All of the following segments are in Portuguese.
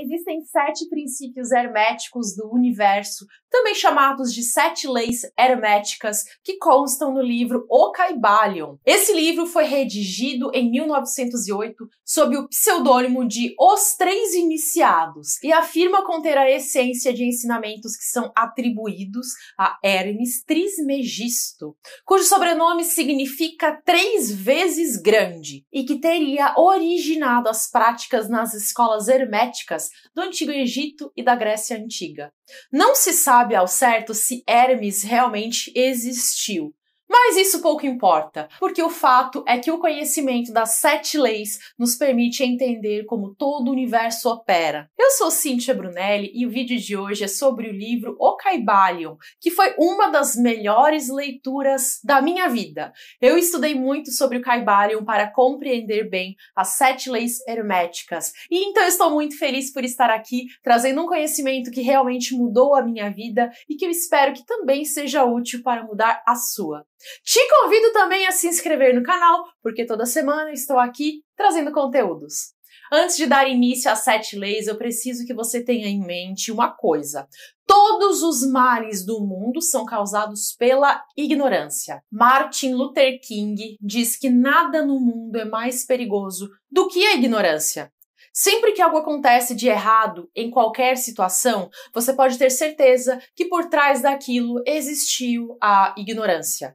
existem sete princípios herméticos do universo, também chamados de sete leis herméticas, que constam no livro O Caibalion. Esse livro foi redigido em 1908 sob o pseudônimo de Os Três Iniciados e afirma conter a essência de ensinamentos que são atribuídos a Hermes Trismegisto, cujo sobrenome significa três vezes grande e que teria originado as práticas nas escolas herméticas do Antigo Egito e da Grécia Antiga. Não se sabe ao certo se Hermes realmente existiu, mas isso pouco importa, porque o fato é que o conhecimento das sete leis nos permite entender como todo o universo opera. Eu sou Cíntia Brunelli e o vídeo de hoje é sobre o livro O Caibalion, que foi uma das melhores leituras da minha vida. Eu estudei muito sobre o Caibalion para compreender bem as sete leis herméticas. E então estou muito feliz por estar aqui trazendo um conhecimento que realmente mudou a minha vida e que eu espero que também seja útil para mudar a sua. Te convido também a se inscrever no canal, porque toda semana estou aqui trazendo conteúdos. Antes de dar início às sete leis, eu preciso que você tenha em mente uma coisa. Todos os males do mundo são causados pela ignorância. Martin Luther King diz que nada no mundo é mais perigoso do que a ignorância. Sempre que algo acontece de errado em qualquer situação, você pode ter certeza que por trás daquilo existiu a ignorância.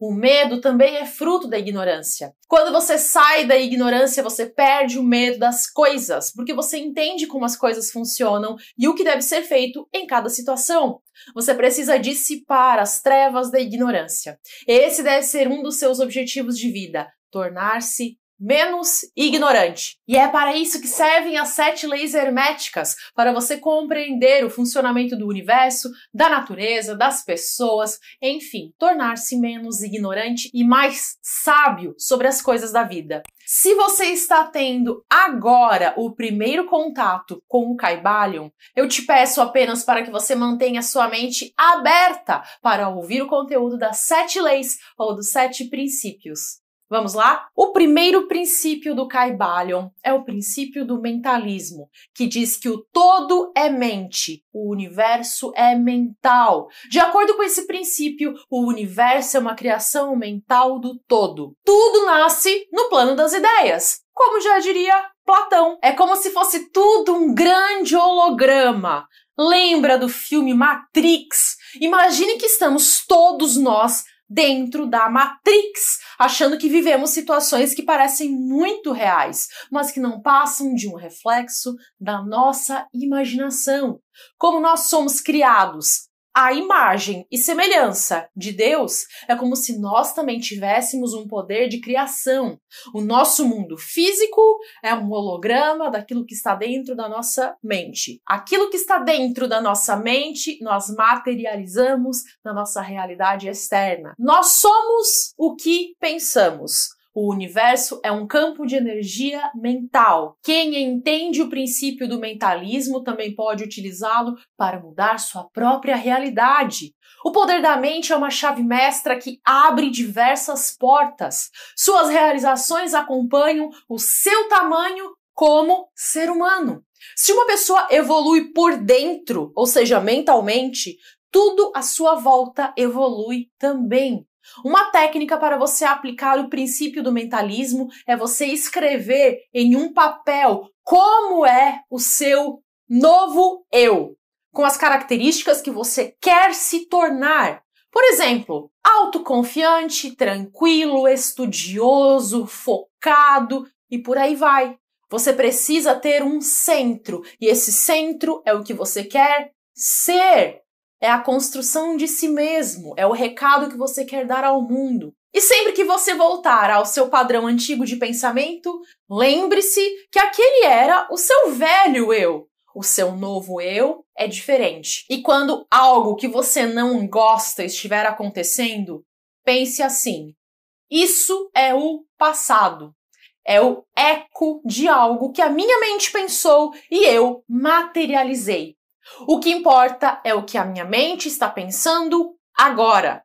O medo também é fruto da ignorância. Quando você sai da ignorância, você perde o medo das coisas, porque você entende como as coisas funcionam e o que deve ser feito em cada situação. Você precisa dissipar as trevas da ignorância. Esse deve ser um dos seus objetivos de vida: tornar-se menos ignorante. E é para isso que servem as sete leis herméticas para você compreender o funcionamento do universo, da natureza, das pessoas, enfim, tornar-se menos ignorante e mais sábio sobre as coisas da vida. Se você está tendo agora o primeiro contato com o Caibalion, eu te peço apenas para que você mantenha sua mente aberta para ouvir o conteúdo das sete leis ou dos sete princípios. Vamos lá? O primeiro princípio do Caibalion é o princípio do mentalismo, que diz que o todo é mente, o universo é mental. De acordo com esse princípio, o universo é uma criação mental do todo. Tudo nasce no plano das ideias, como já diria Platão. É como se fosse tudo um grande holograma. Lembra do filme Matrix? Imagine que estamos todos nós dentro da Matrix, achando que vivemos situações que parecem muito reais, mas que não passam de um reflexo da nossa imaginação. Como nós somos criados a imagem e semelhança de Deus, é como se nós também tivéssemos um poder de criação. O nosso mundo físico é um holograma daquilo que está dentro da nossa mente. Aquilo que está dentro da nossa mente, nós materializamos na nossa realidade externa. Nós somos o que pensamos. O universo é um campo de energia mental. Quem entende o princípio do mentalismo também pode utilizá-lo para mudar sua própria realidade. O poder da mente é uma chave mestra que abre diversas portas. Suas realizações acompanham o seu tamanho como ser humano. Se uma pessoa evolui por dentro, ou seja, mentalmente, tudo à sua volta evolui também. Uma técnica para você aplicar o princípio do mentalismo é você escrever em um papel como é o seu novo eu, com as características que você quer se tornar. Por exemplo, autoconfiante, tranquilo, estudioso, focado e por aí vai. Você precisa ter um centro e esse centro é o que você quer ser é a construção de si mesmo, é o recado que você quer dar ao mundo. E sempre que você voltar ao seu padrão antigo de pensamento, lembre-se que aquele era o seu velho eu. O seu novo eu é diferente. E quando algo que você não gosta estiver acontecendo, pense assim: isso é o passado. É o eco de algo que a minha mente pensou e eu materializei. O que importa é o que a minha mente está pensando agora.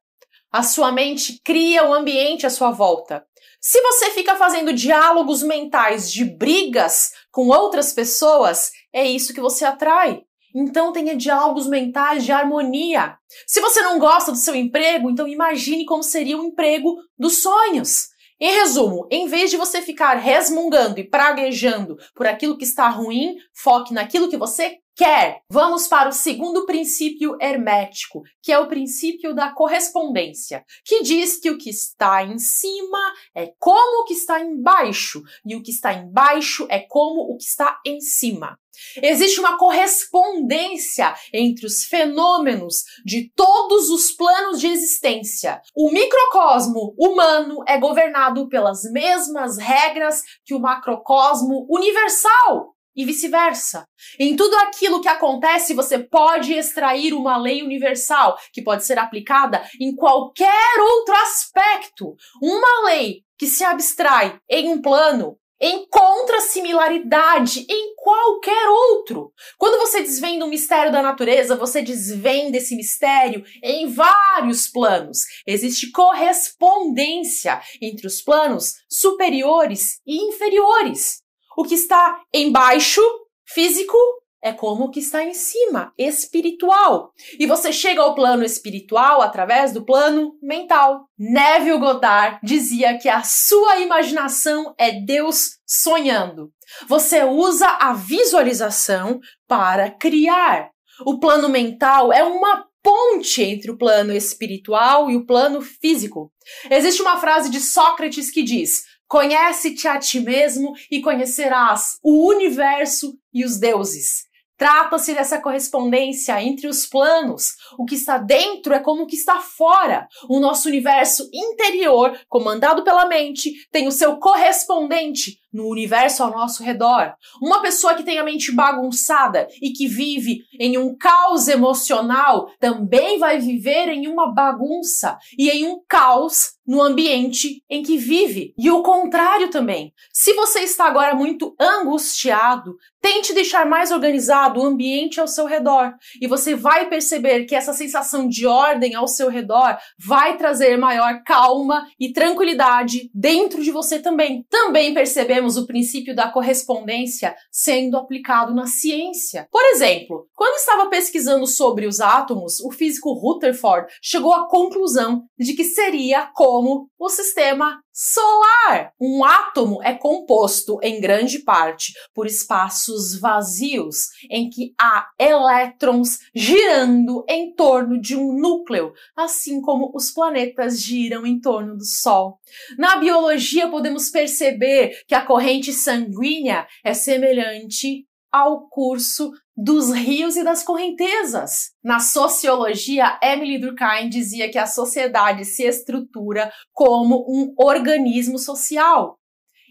A sua mente cria o ambiente à sua volta. Se você fica fazendo diálogos mentais de brigas com outras pessoas, é isso que você atrai. Então tenha diálogos mentais de harmonia. Se você não gosta do seu emprego, então imagine como seria o emprego dos sonhos. Em resumo, em vez de você ficar resmungando e praguejando por aquilo que está ruim, foque naquilo que você quer. Vamos para o segundo princípio hermético, que é o princípio da correspondência, que diz que o que está em cima é como o que está embaixo, e o que está embaixo é como o que está em cima. Existe uma correspondência entre os fenômenos de todos os planos de existência. O microcosmo humano é governado pelas mesmas regras que o macrocosmo universal e vice-versa. Em tudo aquilo que acontece, você pode extrair uma lei universal que pode ser aplicada em qualquer outro aspecto. Uma lei que se abstrai em um plano encontra similaridade em qualquer outro. Quando você desvenda um mistério da natureza, você desvenda esse mistério em vários planos. Existe correspondência entre os planos superiores e inferiores. O que está embaixo, físico, é como o que está em cima, espiritual. E você chega ao plano espiritual através do plano mental. Neville Goddard dizia que a sua imaginação é Deus sonhando. Você usa a visualização para criar. O plano mental é uma ponte entre o plano espiritual e o plano físico. Existe uma frase de Sócrates que diz: Conhece-te a ti mesmo e conhecerás o universo e os deuses. Trata-se dessa correspondência entre os planos. O que está dentro é como o que está fora. O nosso universo interior, comandado pela mente, tem o seu correspondente no universo ao nosso redor. Uma pessoa que tem a mente bagunçada e que vive em um caos emocional também vai viver em uma bagunça e em um caos no ambiente em que vive. E o contrário também. Se você está agora muito angustiado, tente deixar mais organizado o ambiente ao seu redor e você vai perceber que essa sensação de ordem ao seu redor vai trazer maior calma e tranquilidade dentro de você também. Também percebemos temos o princípio da correspondência sendo aplicado na ciência. Por exemplo, quando estava pesquisando sobre os átomos, o físico Rutherford chegou à conclusão de que seria como o sistema solar. Um átomo é composto, em grande parte, por espaços vazios, em que há elétrons girando em torno de um núcleo, assim como os planetas giram em torno do Sol. Na biologia, podemos perceber que a corrente sanguínea é semelhante ao curso dos rios e das correntezas. Na sociologia, Emily Durkheim dizia que a sociedade se estrutura como um organismo social.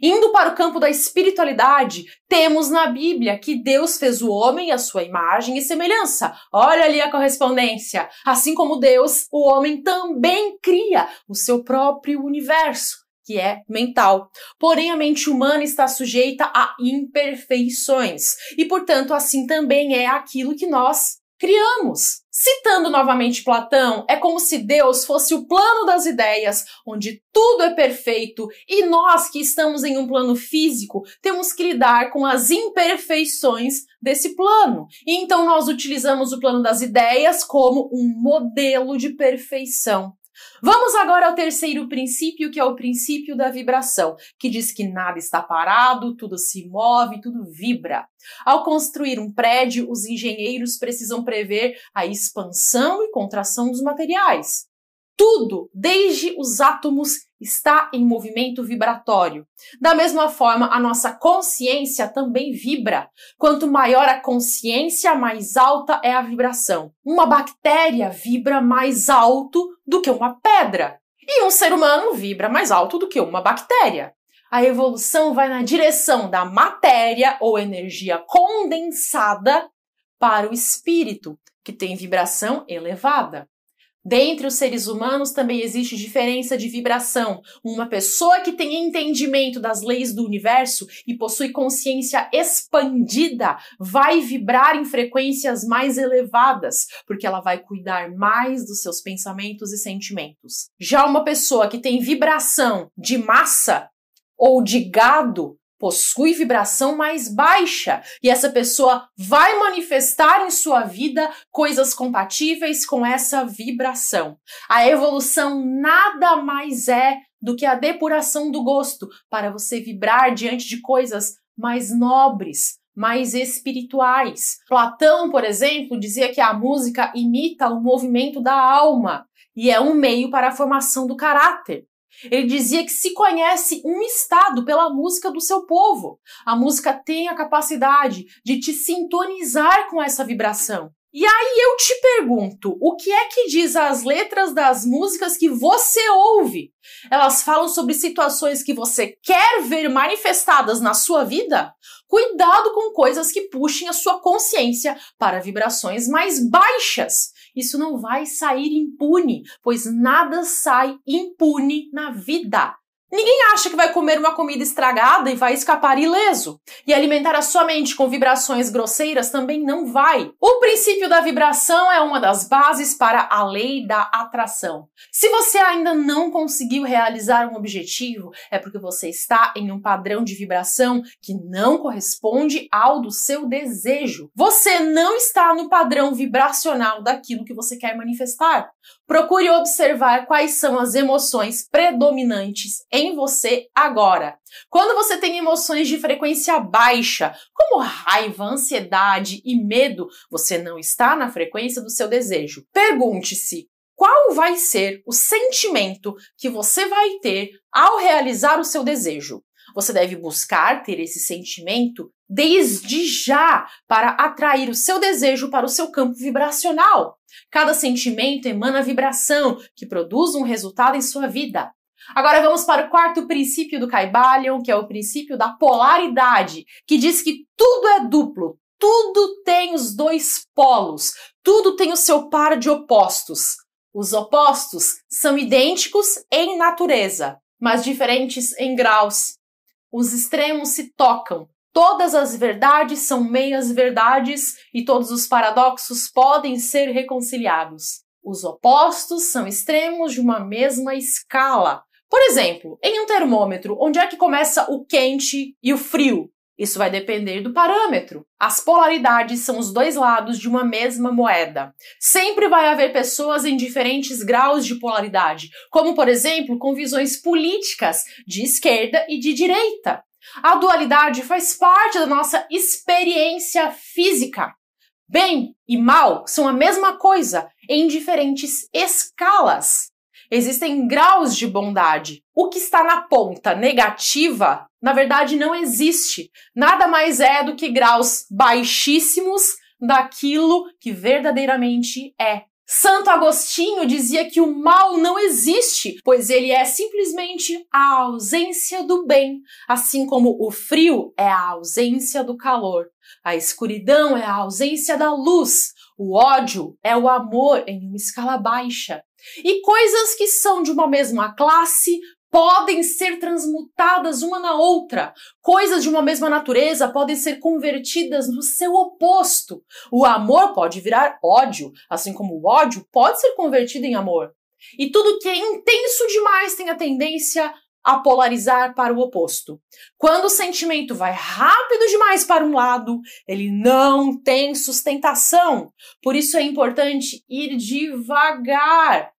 Indo para o campo da espiritualidade, temos na Bíblia que Deus fez o homem à sua imagem e semelhança. Olha ali a correspondência. Assim como Deus, o homem também cria o seu próprio universo que é mental. Porém, a mente humana está sujeita a imperfeições e, portanto, assim também é aquilo que nós criamos. Citando novamente Platão, é como se Deus fosse o plano das ideias, onde tudo é perfeito e nós que estamos em um plano físico temos que lidar com as imperfeições desse plano. E então nós utilizamos o plano das ideias como um modelo de perfeição. Vamos agora ao terceiro princípio, que é o princípio da vibração, que diz que nada está parado, tudo se move, tudo vibra. Ao construir um prédio, os engenheiros precisam prever a expansão e contração dos materiais. Tudo, desde os átomos, está em movimento vibratório. Da mesma forma, a nossa consciência também vibra. Quanto maior a consciência, mais alta é a vibração. Uma bactéria vibra mais alto do que uma pedra. E um ser humano vibra mais alto do que uma bactéria. A evolução vai na direção da matéria ou energia condensada para o espírito, que tem vibração elevada. Dentre os seres humanos também existe diferença de vibração. Uma pessoa que tem entendimento das leis do universo e possui consciência expandida vai vibrar em frequências mais elevadas, porque ela vai cuidar mais dos seus pensamentos e sentimentos. Já uma pessoa que tem vibração de massa ou de gado possui vibração mais baixa e essa pessoa vai manifestar em sua vida coisas compatíveis com essa vibração. A evolução nada mais é do que a depuração do gosto para você vibrar diante de coisas mais nobres, mais espirituais. Platão, por exemplo, dizia que a música imita o movimento da alma e é um meio para a formação do caráter. Ele dizia que se conhece um Estado pela música do seu povo. A música tem a capacidade de te sintonizar com essa vibração. E aí eu te pergunto, o que é que diz as letras das músicas que você ouve? Elas falam sobre situações que você quer ver manifestadas na sua vida? Cuidado com coisas que puxem a sua consciência para vibrações mais baixas. Isso não vai sair impune, pois nada sai impune na vida. Ninguém acha que vai comer uma comida estragada e vai escapar ileso. E alimentar a sua mente com vibrações grosseiras também não vai. O princípio da vibração é uma das bases para a lei da atração. Se você ainda não conseguiu realizar um objetivo, é porque você está em um padrão de vibração que não corresponde ao do seu desejo. Você não está no padrão vibracional daquilo que você quer manifestar. Procure observar quais são as emoções predominantes em você agora. Quando você tem emoções de frequência baixa, como raiva, ansiedade e medo, você não está na frequência do seu desejo. Pergunte-se: qual vai ser o sentimento que você vai ter ao realizar o seu desejo? Você deve buscar ter esse sentimento desde já para atrair o seu desejo para o seu campo vibracional. Cada sentimento emana vibração que produz um resultado em sua vida. Agora vamos para o quarto princípio do Caibalion, que é o princípio da polaridade, que diz que tudo é duplo, tudo tem os dois polos, tudo tem o seu par de opostos. Os opostos são idênticos em natureza, mas diferentes em graus. Os extremos se tocam, Todas as verdades são meias verdades e todos os paradoxos podem ser reconciliados. Os opostos são extremos de uma mesma escala. Por exemplo, em um termômetro, onde é que começa o quente e o frio? Isso vai depender do parâmetro. As polaridades são os dois lados de uma mesma moeda. Sempre vai haver pessoas em diferentes graus de polaridade, como, por exemplo, com visões políticas de esquerda e de direita. A dualidade faz parte da nossa experiência física. Bem e mal são a mesma coisa em diferentes escalas. Existem graus de bondade. O que está na ponta negativa, na verdade, não existe. Nada mais é do que graus baixíssimos daquilo que verdadeiramente é Santo Agostinho dizia que o mal não existe, pois ele é simplesmente a ausência do bem, assim como o frio é a ausência do calor, a escuridão é a ausência da luz, o ódio é o amor em uma escala baixa. E coisas que são de uma mesma classe podem ser transmutadas uma na outra. Coisas de uma mesma natureza podem ser convertidas no seu oposto. O amor pode virar ódio, assim como o ódio pode ser convertido em amor. E tudo que é intenso demais tem a tendência a polarizar para o oposto. Quando o sentimento vai rápido demais para um lado, ele não tem sustentação. Por isso é importante ir devagar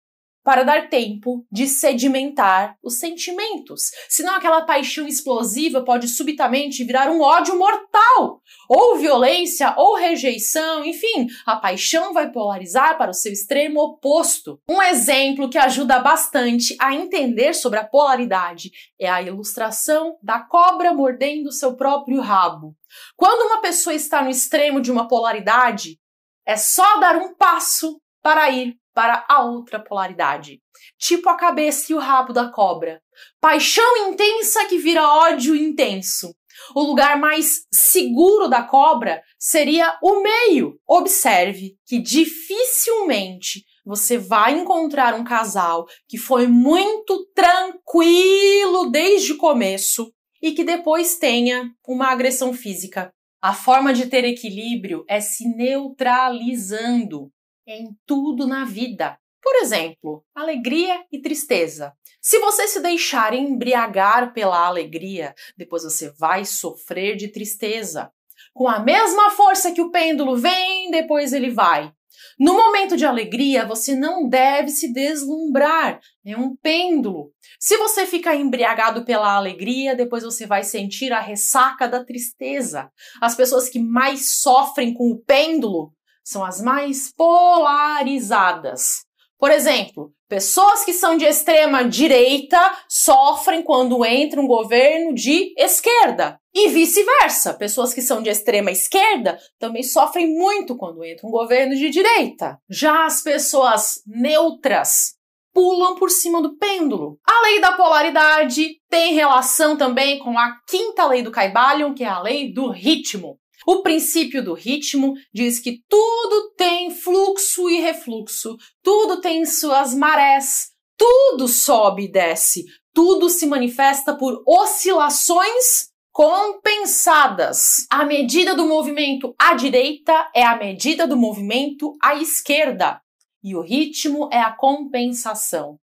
para dar tempo de sedimentar os sentimentos. Senão aquela paixão explosiva pode subitamente virar um ódio mortal, ou violência, ou rejeição, enfim, a paixão vai polarizar para o seu extremo oposto. Um exemplo que ajuda bastante a entender sobre a polaridade é a ilustração da cobra mordendo seu próprio rabo. Quando uma pessoa está no extremo de uma polaridade, é só dar um passo para ir para a outra polaridade. Tipo a cabeça e o rabo da cobra. Paixão intensa que vira ódio intenso. O lugar mais seguro da cobra seria o meio. Observe que dificilmente você vai encontrar um casal que foi muito tranquilo desde o começo e que depois tenha uma agressão física. A forma de ter equilíbrio é se neutralizando. É em tudo na vida. Por exemplo, alegria e tristeza. Se você se deixar embriagar pela alegria, depois você vai sofrer de tristeza. Com a mesma força que o pêndulo vem, depois ele vai. No momento de alegria, você não deve se deslumbrar, é um pêndulo. Se você ficar embriagado pela alegria, depois você vai sentir a ressaca da tristeza. As pessoas que mais sofrem com o pêndulo são as mais polarizadas. Por exemplo, pessoas que são de extrema direita sofrem quando entra um governo de esquerda. E vice-versa, pessoas que são de extrema esquerda também sofrem muito quando entra um governo de direita. Já as pessoas neutras pulam por cima do pêndulo. A lei da polaridade tem relação também com a quinta lei do Caibalion, que é a lei do ritmo. O princípio do ritmo diz que tudo tem fluxo e refluxo, tudo tem suas marés, tudo sobe e desce, tudo se manifesta por oscilações compensadas. A medida do movimento à direita é a medida do movimento à esquerda e o ritmo é a compensação.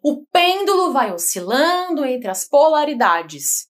O pêndulo vai oscilando entre as polaridades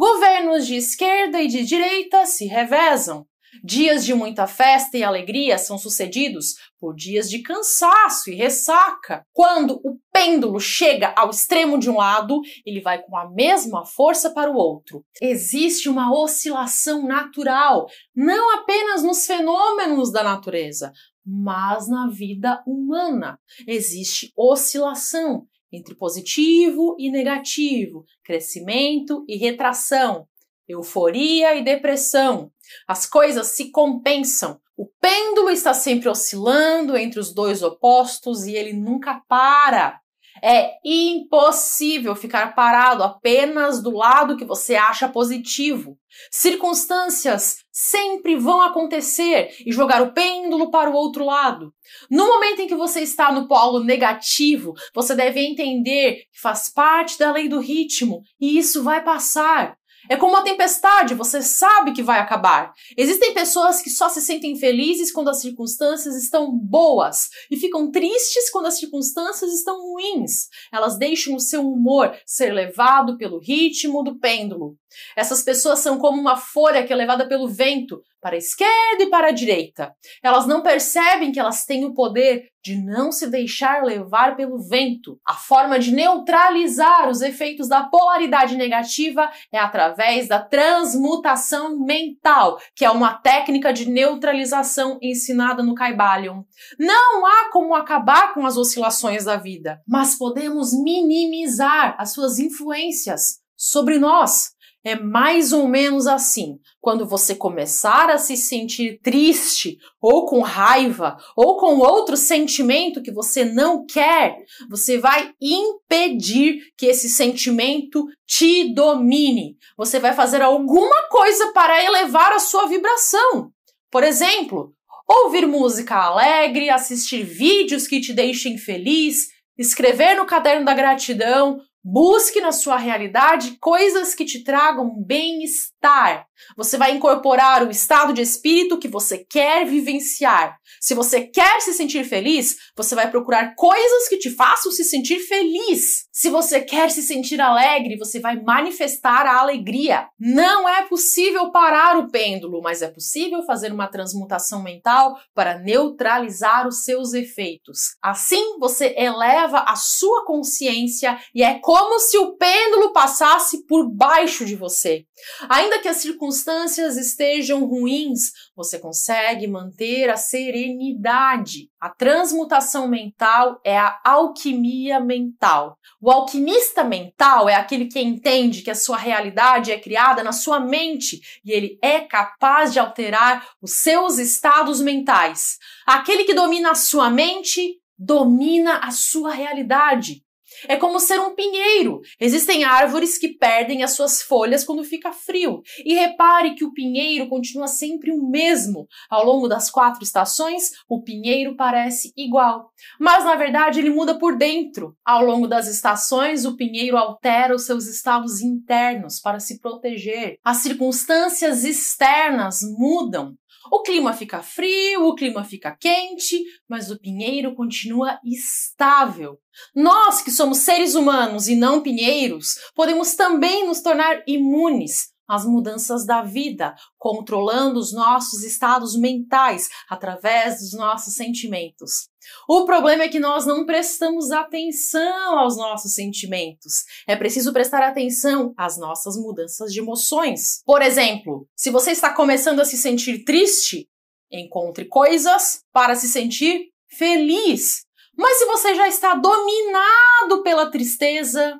Governos de esquerda e de direita se revezam. Dias de muita festa e alegria são sucedidos por dias de cansaço e ressaca. Quando o pêndulo chega ao extremo de um lado, ele vai com a mesma força para o outro. Existe uma oscilação natural, não apenas nos fenômenos da natureza, mas na vida humana. Existe oscilação, entre positivo e negativo, crescimento e retração, euforia e depressão. As coisas se compensam. O pêndulo está sempre oscilando entre os dois opostos e ele nunca para. É impossível ficar parado apenas do lado que você acha positivo. Circunstâncias sempre vão acontecer e jogar o pêndulo para o outro lado. No momento em que você está no polo negativo, você deve entender que faz parte da lei do ritmo e isso vai passar. É como uma tempestade, você sabe que vai acabar. Existem pessoas que só se sentem felizes quando as circunstâncias estão boas e ficam tristes quando as circunstâncias estão ruins. Elas deixam o seu humor ser levado pelo ritmo do pêndulo. Essas pessoas são como uma folha que é levada pelo vento para a esquerda e para a direita. Elas não percebem que elas têm o poder de não se deixar levar pelo vento. A forma de neutralizar os efeitos da polaridade negativa é através da transmutação mental, que é uma técnica de neutralização ensinada no Kaibalion. Não há como acabar com as oscilações da vida, mas podemos minimizar as suas influências sobre nós é mais ou menos assim. Quando você começar a se sentir triste, ou com raiva, ou com outro sentimento que você não quer, você vai impedir que esse sentimento te domine. Você vai fazer alguma coisa para elevar a sua vibração. Por exemplo, ouvir música alegre, assistir vídeos que te deixem feliz, escrever no caderno da gratidão, Busque na sua realidade coisas que te tragam bem-estar, você vai incorporar o estado de espírito que você quer vivenciar. Se você quer se sentir feliz, você vai procurar coisas que te façam se sentir feliz. Se você quer se sentir alegre, você vai manifestar a alegria. Não é possível parar o pêndulo, mas é possível fazer uma transmutação mental para neutralizar os seus efeitos. Assim, você eleva a sua consciência e é como se o pêndulo passasse por baixo de você. Ainda que as circunstâncias circunstâncias estejam ruins, você consegue manter a serenidade. A transmutação mental é a alquimia mental. O alquimista mental é aquele que entende que a sua realidade é criada na sua mente e ele é capaz de alterar os seus estados mentais. Aquele que domina a sua mente domina a sua realidade. É como ser um pinheiro. Existem árvores que perdem as suas folhas quando fica frio. E repare que o pinheiro continua sempre o mesmo. Ao longo das quatro estações, o pinheiro parece igual. Mas na verdade ele muda por dentro. Ao longo das estações, o pinheiro altera os seus estados internos para se proteger. As circunstâncias externas mudam o clima fica frio, o clima fica quente, mas o pinheiro continua estável. Nós, que somos seres humanos e não pinheiros, podemos também nos tornar imunes as mudanças da vida, controlando os nossos estados mentais através dos nossos sentimentos. O problema é que nós não prestamos atenção aos nossos sentimentos. É preciso prestar atenção às nossas mudanças de emoções. Por exemplo, se você está começando a se sentir triste, encontre coisas para se sentir feliz. Mas se você já está dominado pela tristeza,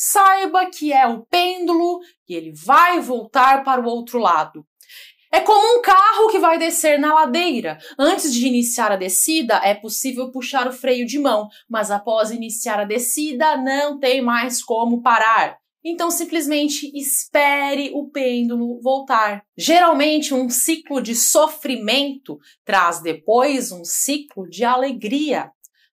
saiba que é um pêndulo e ele vai voltar para o outro lado. É como um carro que vai descer na ladeira. Antes de iniciar a descida, é possível puxar o freio de mão, mas após iniciar a descida, não tem mais como parar. Então, simplesmente espere o pêndulo voltar. Geralmente, um ciclo de sofrimento traz depois um ciclo de alegria.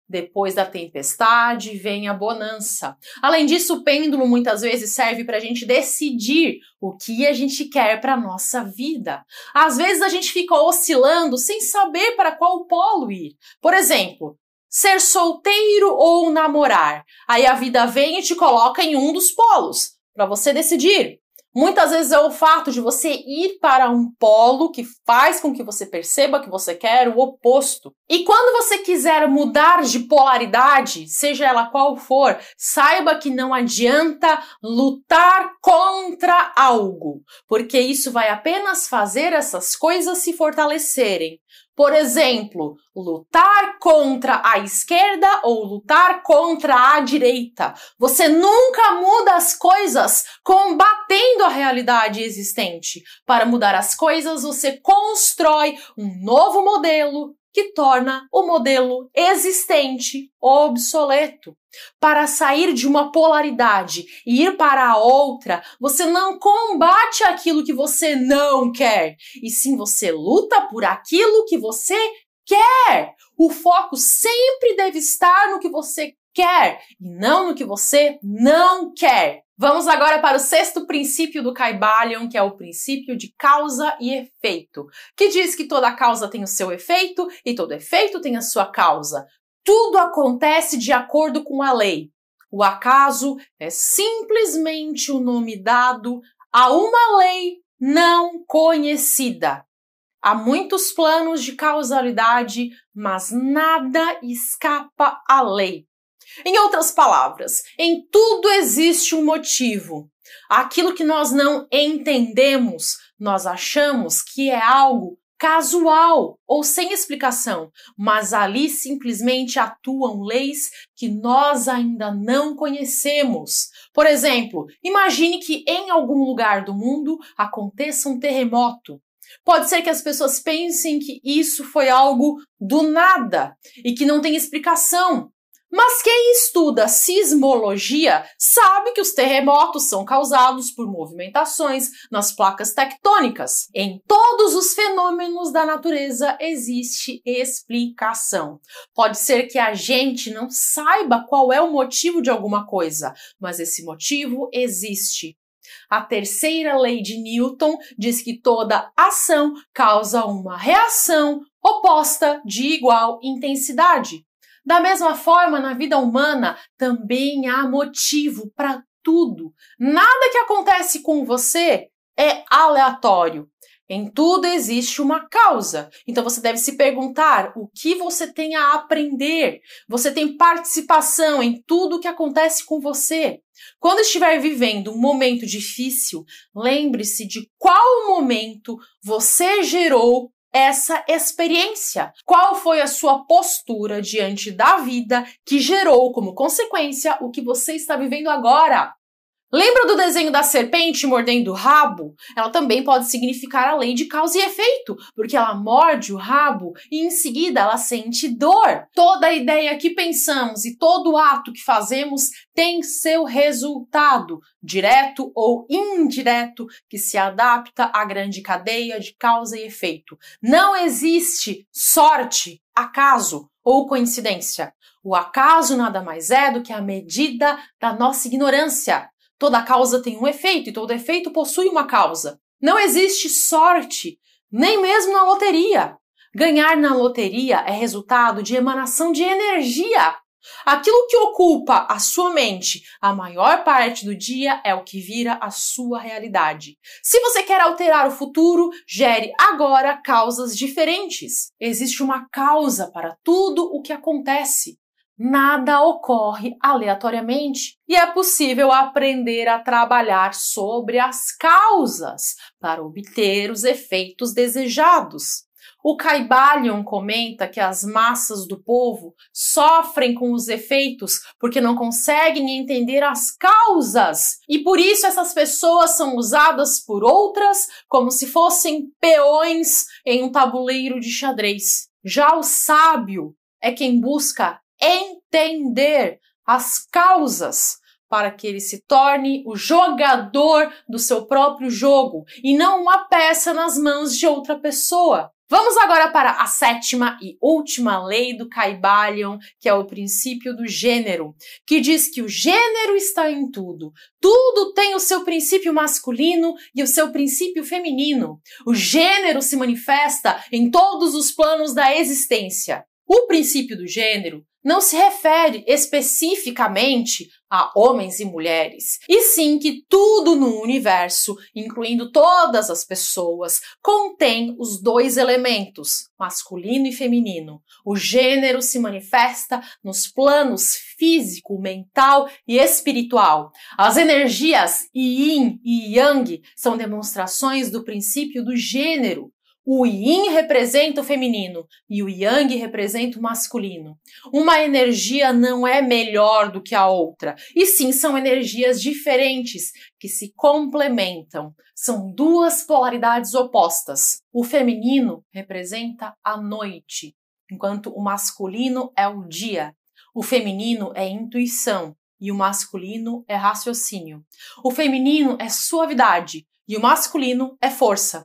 Depois da tempestade vem a bonança. Além disso, o pêndulo muitas vezes serve para a gente decidir o que a gente quer para a nossa vida. Às vezes a gente fica oscilando sem saber para qual polo ir. Por exemplo, ser solteiro ou namorar. Aí a vida vem e te coloca em um dos polos para você decidir Muitas vezes é o fato de você ir para um polo que faz com que você perceba que você quer o oposto. E quando você quiser mudar de polaridade, seja ela qual for, saiba que não adianta lutar contra algo, porque isso vai apenas fazer essas coisas se fortalecerem. Por exemplo, lutar contra a esquerda ou lutar contra a direita. Você nunca muda as coisas combatendo a realidade existente. Para mudar as coisas, você constrói um novo modelo, que torna o modelo existente obsoleto. Para sair de uma polaridade e ir para a outra, você não combate aquilo que você não quer, e sim você luta por aquilo que você quer. O foco sempre deve estar no que você quer e não no que você não quer. Vamos agora para o sexto princípio do Kaibalion, que é o princípio de causa e efeito, que diz que toda causa tem o seu efeito e todo efeito tem a sua causa. Tudo acontece de acordo com a lei. O acaso é simplesmente o nome dado a uma lei não conhecida. Há muitos planos de causalidade, mas nada escapa à lei. Em outras palavras, em tudo existe um motivo. Aquilo que nós não entendemos, nós achamos que é algo casual ou sem explicação, mas ali simplesmente atuam leis que nós ainda não conhecemos. Por exemplo, imagine que em algum lugar do mundo aconteça um terremoto. Pode ser que as pessoas pensem que isso foi algo do nada e que não tem explicação, mas quem estuda sismologia sabe que os terremotos são causados por movimentações nas placas tectônicas. Em todos os fenômenos da natureza existe explicação. Pode ser que a gente não saiba qual é o motivo de alguma coisa, mas esse motivo existe. A terceira lei de Newton diz que toda ação causa uma reação oposta de igual intensidade. Da mesma forma, na vida humana também há motivo para tudo. Nada que acontece com você é aleatório. Em tudo existe uma causa. Então você deve se perguntar o que você tem a aprender. Você tem participação em tudo o que acontece com você. Quando estiver vivendo um momento difícil, lembre-se de qual momento você gerou essa experiência? Qual foi a sua postura diante da vida que gerou como consequência o que você está vivendo agora? Lembra do desenho da serpente mordendo o rabo? Ela também pode significar a lei de causa e efeito, porque ela morde o rabo e em seguida ela sente dor. Toda ideia que pensamos e todo ato que fazemos tem seu resultado, direto ou indireto, que se adapta à grande cadeia de causa e efeito. Não existe sorte, acaso ou coincidência. O acaso nada mais é do que a medida da nossa ignorância. Toda causa tem um efeito e todo efeito possui uma causa. Não existe sorte, nem mesmo na loteria. Ganhar na loteria é resultado de emanação de energia. Aquilo que ocupa a sua mente a maior parte do dia é o que vira a sua realidade. Se você quer alterar o futuro, gere agora causas diferentes. Existe uma causa para tudo o que acontece. Nada ocorre aleatoriamente e é possível aprender a trabalhar sobre as causas para obter os efeitos desejados. O Caibalion comenta que as massas do povo sofrem com os efeitos porque não conseguem entender as causas e por isso essas pessoas são usadas por outras como se fossem peões em um tabuleiro de xadrez. Já o sábio é quem busca entender as causas para que ele se torne o jogador do seu próprio jogo e não uma peça nas mãos de outra pessoa. Vamos agora para a sétima e última lei do Caibalion, que é o princípio do gênero, que diz que o gênero está em tudo. Tudo tem o seu princípio masculino e o seu princípio feminino. O gênero se manifesta em todos os planos da existência. O princípio do gênero não se refere especificamente a homens e mulheres, e sim que tudo no universo, incluindo todas as pessoas, contém os dois elementos, masculino e feminino. O gênero se manifesta nos planos físico, mental e espiritual. As energias yin e yang são demonstrações do princípio do gênero, o yin representa o feminino e o yang representa o masculino. Uma energia não é melhor do que a outra, e sim são energias diferentes que se complementam. São duas polaridades opostas. O feminino representa a noite, enquanto o masculino é o dia. O feminino é intuição e o masculino é raciocínio. O feminino é suavidade e o masculino é força.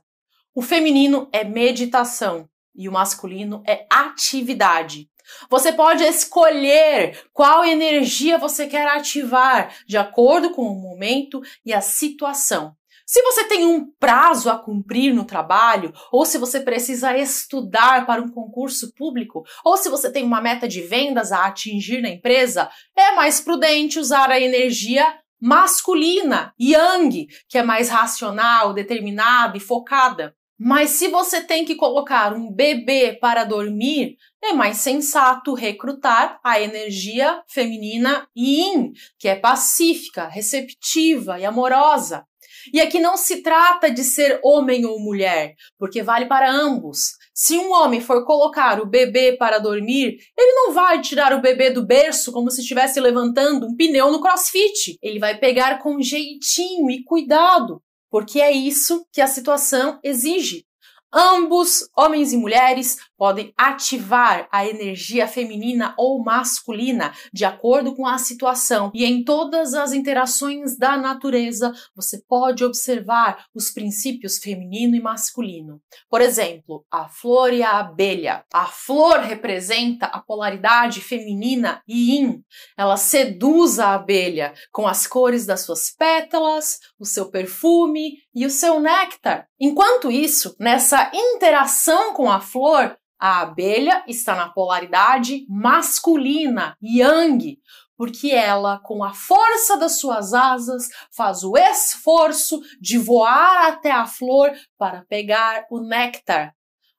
O feminino é meditação e o masculino é atividade. Você pode escolher qual energia você quer ativar de acordo com o momento e a situação. Se você tem um prazo a cumprir no trabalho, ou se você precisa estudar para um concurso público, ou se você tem uma meta de vendas a atingir na empresa, é mais prudente usar a energia masculina, yang, que é mais racional, determinada e focada. Mas se você tem que colocar um bebê para dormir, é mais sensato recrutar a energia feminina yin, que é pacífica, receptiva e amorosa. E aqui não se trata de ser homem ou mulher, porque vale para ambos. Se um homem for colocar o bebê para dormir, ele não vai tirar o bebê do berço como se estivesse levantando um pneu no crossfit. Ele vai pegar com jeitinho e cuidado, porque é isso que a situação exige. Ambos, homens e mulheres, podem ativar a energia feminina ou masculina de acordo com a situação. E em todas as interações da natureza, você pode observar os princípios feminino e masculino. Por exemplo, a flor e a abelha. A flor representa a polaridade feminina e yin. Ela seduz a abelha com as cores das suas pétalas, o seu perfume e o seu néctar. Enquanto isso, nessa interação com a flor, a abelha está na polaridade masculina, yang, porque ela, com a força das suas asas, faz o esforço de voar até a flor para pegar o néctar.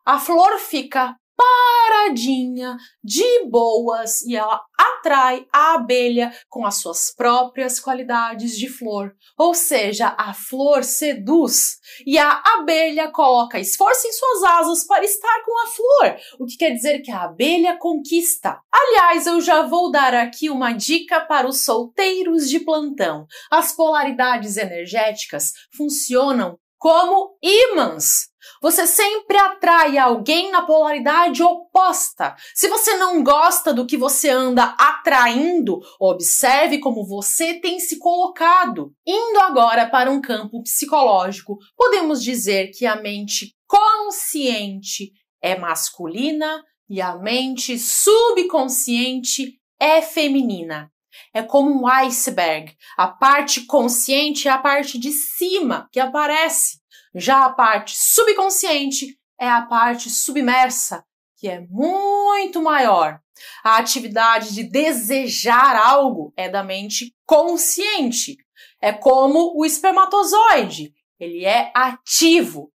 A flor fica paradinha, de boas, e ela atrai a abelha com as suas próprias qualidades de flor. Ou seja, a flor seduz e a abelha coloca esforço em suas asas para estar com a flor, o que quer dizer que a abelha conquista. Aliás, eu já vou dar aqui uma dica para os solteiros de plantão. As polaridades energéticas funcionam como ímãs você sempre atrai alguém na polaridade oposta. Se você não gosta do que você anda atraindo, observe como você tem se colocado. Indo agora para um campo psicológico, podemos dizer que a mente consciente é masculina e a mente subconsciente é feminina. É como um iceberg. A parte consciente é a parte de cima que aparece. Já a parte subconsciente é a parte submersa, que é muito maior. A atividade de desejar algo é da mente consciente. É como o espermatozoide, ele é ativo.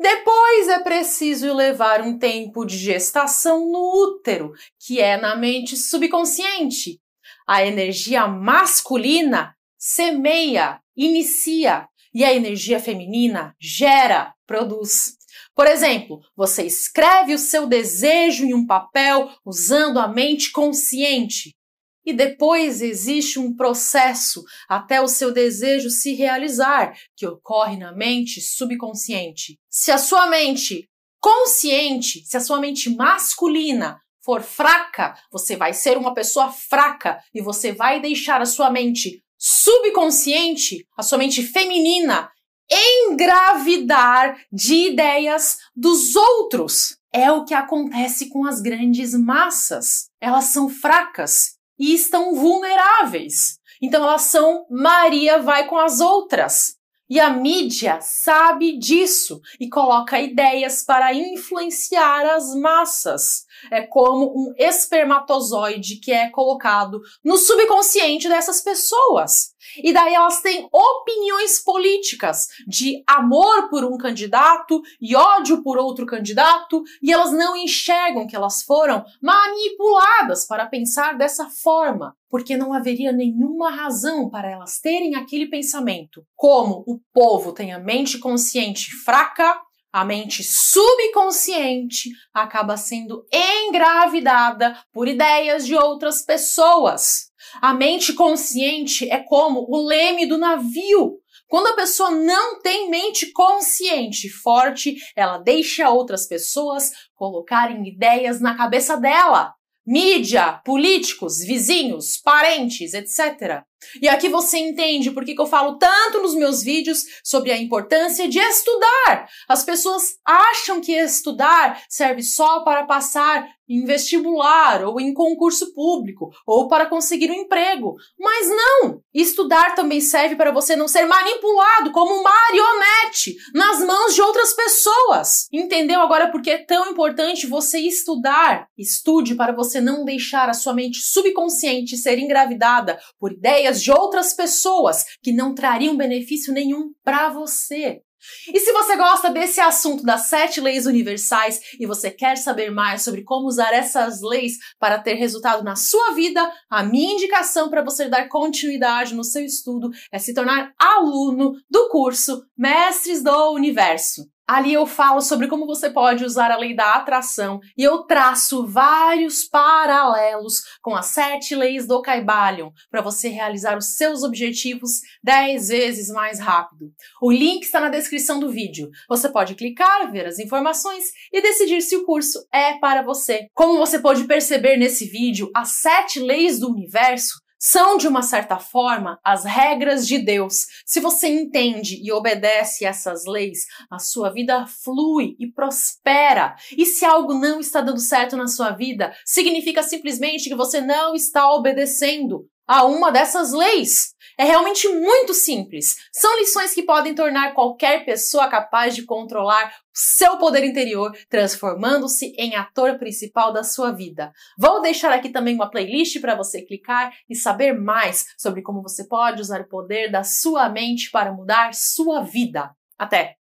Depois é preciso levar um tempo de gestação no útero, que é na mente subconsciente. A energia masculina semeia, inicia, e a energia feminina gera, produz. Por exemplo, você escreve o seu desejo em um papel usando a mente consciente. E depois existe um processo até o seu desejo se realizar, que ocorre na mente subconsciente. Se a sua mente consciente, se a sua mente masculina for fraca, você vai ser uma pessoa fraca e você vai deixar a sua mente subconsciente, a sua mente feminina, engravidar de ideias dos outros. É o que acontece com as grandes massas. Elas são fracas e estão vulneráveis. Então elas são Maria vai com as outras. E a mídia sabe disso e coloca ideias para influenciar as massas é como um espermatozoide que é colocado no subconsciente dessas pessoas. E daí elas têm opiniões políticas de amor por um candidato e ódio por outro candidato, e elas não enxergam que elas foram manipuladas para pensar dessa forma, porque não haveria nenhuma razão para elas terem aquele pensamento. Como o povo tem a mente consciente fraca, a mente subconsciente acaba sendo engravidada por ideias de outras pessoas. A mente consciente é como o leme do navio. Quando a pessoa não tem mente consciente forte, ela deixa outras pessoas colocarem ideias na cabeça dela. Mídia, políticos, vizinhos, parentes, etc. E aqui você entende por que eu falo tanto nos meus vídeos sobre a importância de estudar. As pessoas acham que estudar serve só para passar em vestibular ou em concurso público ou para conseguir um emprego. Mas não! Estudar também serve para você não ser manipulado como marionete nas mãos de outras pessoas. Entendeu agora por que é tão importante você estudar? Estude para você não deixar a sua mente subconsciente ser engravidada por ideias de outras pessoas que não trariam benefício nenhum para você. E se você gosta desse assunto das sete leis universais e você quer saber mais sobre como usar essas leis para ter resultado na sua vida, a minha indicação para você dar continuidade no seu estudo é se tornar aluno do curso Mestres do Universo. Ali eu falo sobre como você pode usar a lei da atração e eu traço vários paralelos com as sete leis do Kaibalion para você realizar os seus objetivos dez vezes mais rápido. O link está na descrição do vídeo. Você pode clicar, ver as informações e decidir se o curso é para você. Como você pode perceber nesse vídeo, as sete leis do universo são, de uma certa forma, as regras de Deus. Se você entende e obedece essas leis, a sua vida flui e prospera. E se algo não está dando certo na sua vida, significa simplesmente que você não está obedecendo a uma dessas leis. É realmente muito simples. São lições que podem tornar qualquer pessoa capaz de controlar o seu poder interior, transformando-se em ator principal da sua vida. Vou deixar aqui também uma playlist para você clicar e saber mais sobre como você pode usar o poder da sua mente para mudar sua vida. Até!